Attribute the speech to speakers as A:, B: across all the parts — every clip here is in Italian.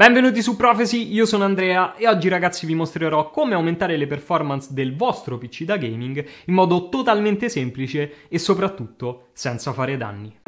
A: Benvenuti su Prophecy, io sono Andrea e oggi ragazzi vi mostrerò come aumentare le performance del vostro PC da gaming in modo totalmente semplice e soprattutto senza fare danni.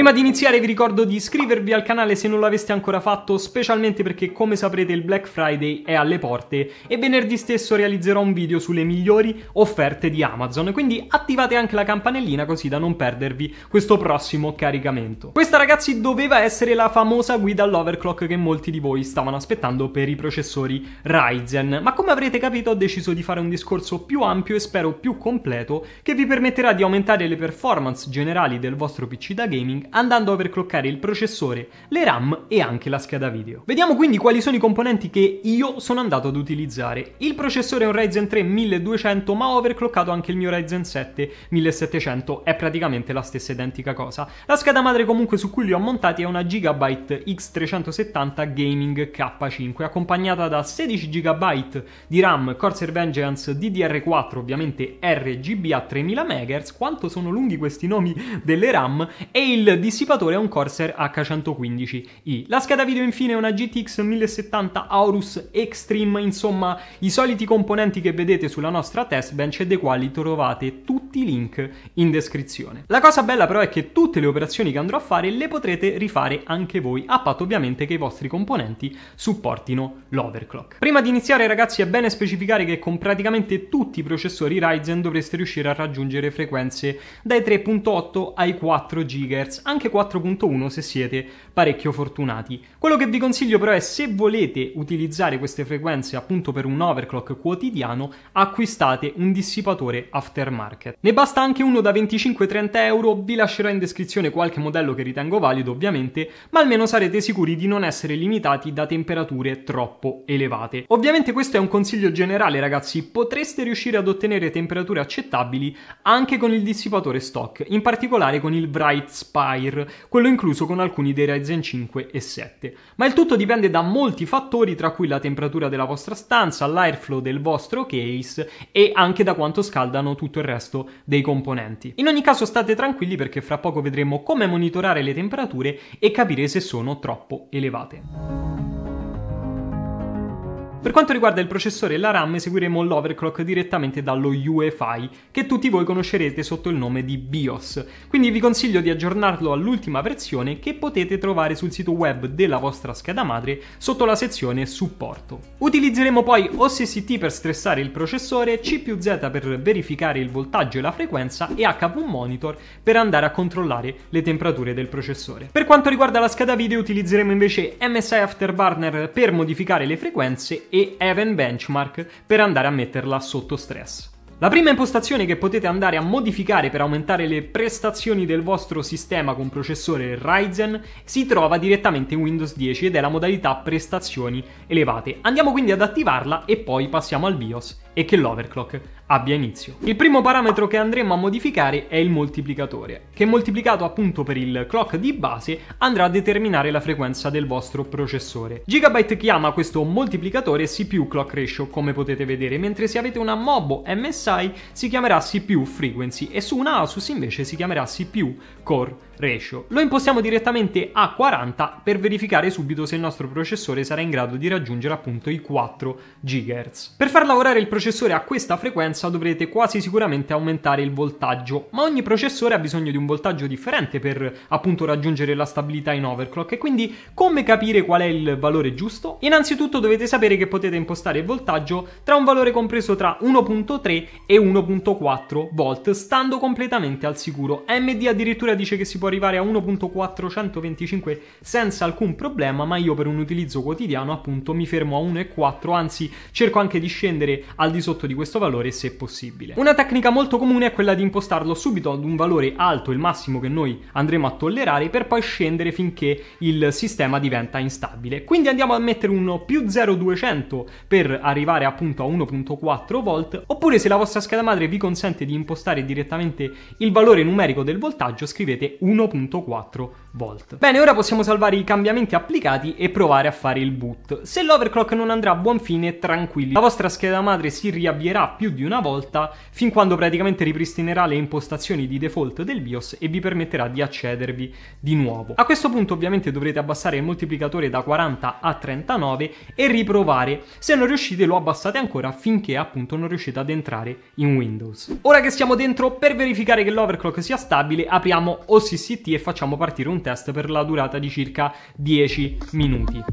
A: Prima di iniziare vi ricordo di iscrivervi al canale se non l'aveste ancora fatto, specialmente perché come saprete il Black Friday è alle porte e venerdì stesso realizzerò un video sulle migliori offerte di Amazon, quindi attivate anche la campanellina così da non perdervi questo prossimo caricamento. Questa ragazzi doveva essere la famosa guida all'overclock che molti di voi stavano aspettando per i processori Ryzen, ma come avrete capito ho deciso di fare un discorso più ampio e spero più completo che vi permetterà di aumentare le performance generali del vostro PC da gaming andando a overclockare il processore, le RAM e anche la scheda video. Vediamo quindi quali sono i componenti che io sono andato ad utilizzare. Il processore è un Ryzen 3 1200 ma ho overclockato anche il mio Ryzen 7 1700, è praticamente la stessa identica cosa. La scheda madre comunque su cui li ho montati è una Gigabyte X370 Gaming K5 accompagnata da 16 GB di RAM Corsair Vengeance DDR4 ovviamente RGB a 3000 MHz, quanto sono lunghi questi nomi delle RAM e il dissipatore è un Corsair H115i. La scheda video infine è una GTX 1070 Aorus Extreme, insomma i soliti componenti che vedete sulla nostra test bench e dei quali trovate tutti i link in descrizione. La cosa bella però è che tutte le operazioni che andrò a fare le potrete rifare anche voi, a patto ovviamente che i vostri componenti supportino l'overclock. Prima di iniziare ragazzi è bene specificare che con praticamente tutti i processori Ryzen dovreste riuscire a raggiungere frequenze dai 3.8 ai 4 GHz anche 4.1 se siete parecchio fortunati. Quello che vi consiglio però è se volete utilizzare queste frequenze appunto per un overclock quotidiano, acquistate un dissipatore aftermarket. Ne basta anche uno da 25-30 euro, vi lascerò in descrizione qualche modello che ritengo valido ovviamente, ma almeno sarete sicuri di non essere limitati da temperature troppo elevate. Ovviamente questo è un consiglio generale ragazzi, potreste riuscire ad ottenere temperature accettabili anche con il dissipatore stock, in particolare con il Bright Spy Fire, quello incluso con alcuni dei Ryzen 5 e 7. Ma il tutto dipende da molti fattori, tra cui la temperatura della vostra stanza, l'airflow del vostro case e anche da quanto scaldano tutto il resto dei componenti. In ogni caso state tranquilli perché fra poco vedremo come monitorare le temperature e capire se sono troppo elevate. Per quanto riguarda il processore e la RAM seguiremo l'overclock direttamente dallo UEFI, che tutti voi conoscerete sotto il nome di BIOS, quindi vi consiglio di aggiornarlo all'ultima versione che potete trovare sul sito web della vostra scheda madre sotto la sezione supporto. Utilizzeremo poi OSST per stressare il processore, CPU-Z per verificare il voltaggio e la frequenza e HV Monitor per andare a controllare le temperature del processore. Per quanto riguarda la scheda video utilizzeremo invece MSI Afterburner per modificare le frequenze e Even Benchmark per andare a metterla sotto stress. La prima impostazione che potete andare a modificare per aumentare le prestazioni del vostro sistema con processore Ryzen si trova direttamente in Windows 10 ed è la modalità prestazioni elevate. Andiamo quindi ad attivarla e poi passiamo al BIOS e che l'overclock abbia inizio. Il primo parametro che andremo a modificare è il moltiplicatore, che moltiplicato appunto per il clock di base andrà a determinare la frequenza del vostro processore. Gigabyte chiama questo moltiplicatore CPU clock ratio come potete vedere, mentre se avete una Mobo MSI si chiamerà CPU frequency e su una Asus invece si chiamerà CPU core ratio. Lo impostiamo direttamente a 40 per verificare subito se il nostro processore sarà in grado di raggiungere appunto i 4 GHz. Per far lavorare il processore a questa frequenza potenza dovrete quasi sicuramente aumentare il voltaggio, ma ogni processore ha bisogno di un voltaggio differente per appunto raggiungere la stabilità in overclock e quindi come capire qual è il valore giusto? Innanzitutto dovete sapere che potete impostare il voltaggio tra un valore compreso tra 1.3 e 1.4 volt stando completamente al sicuro. AMD addirittura dice che si può arrivare a 1.425 senza alcun problema, ma io per un utilizzo quotidiano appunto mi fermo a 1.4, anzi cerco anche di scendere al di sotto di questo valore se se possibile. Una tecnica molto comune è quella di impostarlo subito ad un valore alto, il massimo che noi andremo a tollerare, per poi scendere finché il sistema diventa instabile. Quindi andiamo a mettere un più 0,200 per arrivare appunto a 1.4 volt, oppure se la vostra scheda madre vi consente di impostare direttamente il valore numerico del voltaggio, scrivete 1.4 volt. Bene, ora possiamo salvare i cambiamenti applicati e provare a fare il boot. Se l'overclock non andrà a buon fine, tranquilli, la vostra scheda madre si riavvierà più di una una volta, fin quando praticamente ripristinerà le impostazioni di default del BIOS e vi permetterà di accedervi di nuovo. A questo punto ovviamente dovrete abbassare il moltiplicatore da 40 a 39 e riprovare. Se non riuscite lo abbassate ancora finché appunto non riuscite ad entrare in Windows. Ora che siamo dentro, per verificare che l'overclock sia stabile, apriamo OCCT e facciamo partire un test per la durata di circa 10 minuti.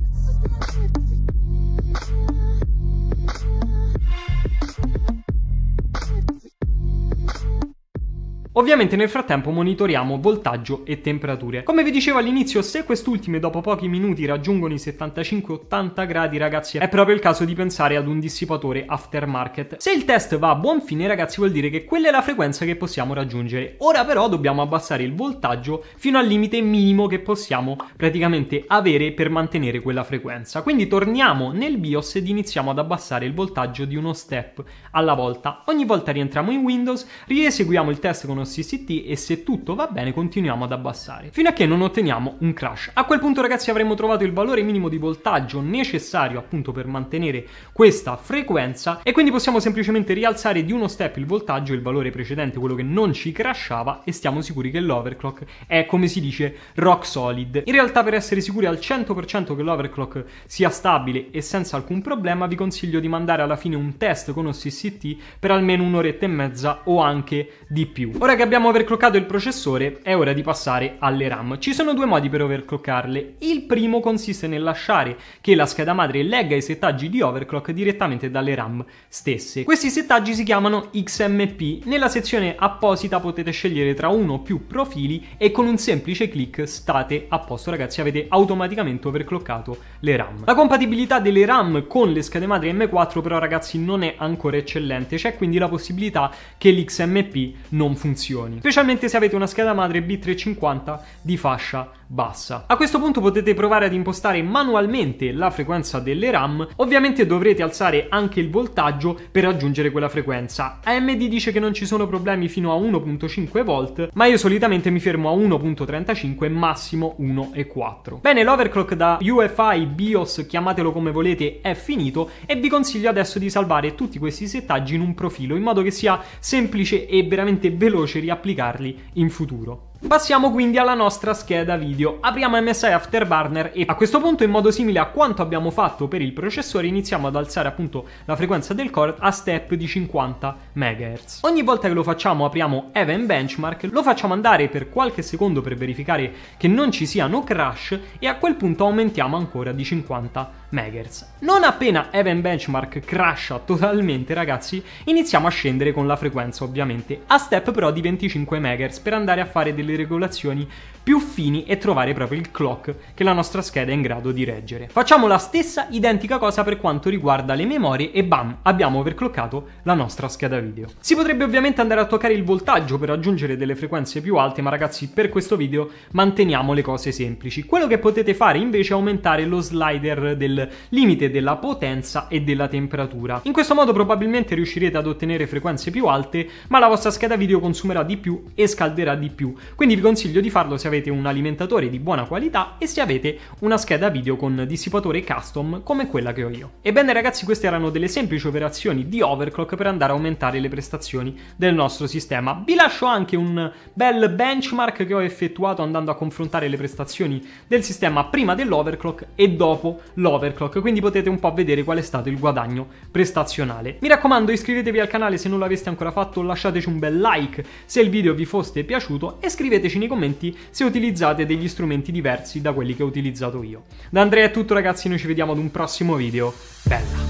A: Ovviamente nel frattempo monitoriamo voltaggio e temperature. Come vi dicevo all'inizio, se quest'ultime dopo pochi minuti raggiungono i 75-80 gradi, ragazzi, è proprio il caso di pensare ad un dissipatore aftermarket. Se il test va a buon fine, ragazzi, vuol dire che quella è la frequenza che possiamo raggiungere. Ora però dobbiamo abbassare il voltaggio fino al limite minimo che possiamo praticamente avere per mantenere quella frequenza. Quindi torniamo nel BIOS ed iniziamo ad abbassare il voltaggio di uno step alla volta. Ogni volta rientriamo in Windows, rieseguiamo il test con uno nostri e se tutto va bene continuiamo ad abbassare, fino a che non otteniamo un crash. A quel punto ragazzi avremo trovato il valore minimo di voltaggio necessario appunto per mantenere questa frequenza e quindi possiamo semplicemente rialzare di uno step il voltaggio, il valore precedente, quello che non ci crashava e stiamo sicuri che l'overclock è come si dice rock solid. In realtà per essere sicuri al 100% che l'overclock sia stabile e senza alcun problema vi consiglio di mandare alla fine un test con OCCT per almeno un'oretta e mezza o anche di più. Ora che abbiamo overclockato il processore è ora di passare alle RAM. Ci sono due modi per overclockarle. Il primo consiste nel lasciare che la scheda madre legga i settaggi di overclock direttamente dalle RAM stesse. Questi settaggi si chiamano XMP. Nella sezione apposita potete scegliere tra uno o più profili e con un semplice clic state a posto ragazzi avete automaticamente overclockato le RAM. La compatibilità delle RAM con le schede madre M4 però ragazzi non è ancora eccellente, c'è quindi la possibilità che l'XMP non funzioni dimensioni, specialmente se avete una scheda madre B350 di fascia bassa. A questo punto potete provare ad impostare manualmente la frequenza delle RAM, ovviamente dovrete alzare anche il voltaggio per raggiungere quella frequenza. AMD dice che non ci sono problemi fino a 1.5 volt, ma io solitamente mi fermo a 1.35 massimo 1.4. Bene, l'overclock da UFI, BIOS, chiamatelo come volete, è finito e vi consiglio adesso di salvare tutti questi settaggi in un profilo in modo che sia semplice e veramente veloce riapplicarli in futuro. Passiamo quindi alla nostra scheda video. Apriamo MSI Afterburner e a questo punto in modo simile a quanto abbiamo fatto per il processore iniziamo ad alzare appunto la frequenza del core a step di 50 MHz. Ogni volta che lo facciamo apriamo Event Benchmark, lo facciamo andare per qualche secondo per verificare che non ci siano crash e a quel punto aumentiamo ancora di 50 MHz. Meggers. Non appena Even Benchmark crasha totalmente ragazzi, iniziamo a scendere con la frequenza ovviamente, a step però di 25 MHz per andare a fare delle regolazioni più fini e trovare proprio il clock che la nostra scheda è in grado di reggere. Facciamo la stessa identica cosa per quanto riguarda le memorie e bam, abbiamo overclockato la nostra scheda video. Si potrebbe ovviamente andare a toccare il voltaggio per aggiungere delle frequenze più alte, ma ragazzi per questo video manteniamo le cose semplici. Quello che potete fare invece è aumentare lo slider del limite della potenza e della temperatura. In questo modo probabilmente riuscirete ad ottenere frequenze più alte, ma la vostra scheda video consumerà di più e scalderà di più. Quindi vi consiglio di farlo se avete avrete un alimentatore di buona qualità e se avete una scheda video con dissipatore custom come quella che ho io. Ebbene ragazzi queste erano delle semplici operazioni di overclock per andare a aumentare le prestazioni del nostro sistema. Vi lascio anche un bel benchmark che ho effettuato andando a confrontare le prestazioni del sistema prima dell'overclock e dopo l'overclock, quindi potete un po' vedere qual è stato il guadagno prestazionale. Mi raccomando iscrivetevi al canale se non l'aveste ancora fatto, lasciateci un bel like se il video vi fosse piaciuto e scriveteci nei commenti se utilizzate degli strumenti diversi da quelli che ho utilizzato io. Da Andrea è tutto ragazzi, noi ci vediamo ad un prossimo video. Bella!